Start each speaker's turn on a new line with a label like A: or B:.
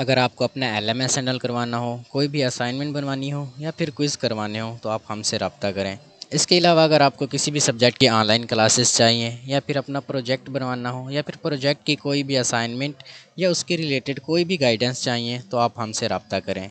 A: अगर आपको अपना एल एम एस करवाना हो कोई भी असाइनमेंट बनवानी हो या फिर क्विज़ करवाने हो तो आप हमसे रबता करें इसके अलावा अगर आपको किसी भी सब्जेक्ट की ऑनलाइन क्लासेस चाहिए या फिर अपना प्रोजेक्ट बनवाना हो या फिर प्रोजेक्ट की कोई भी असाइनमेंट या उसके रिलेटेड कोई भी गाइडेंस चाहिए तो आप हमसे रबता करें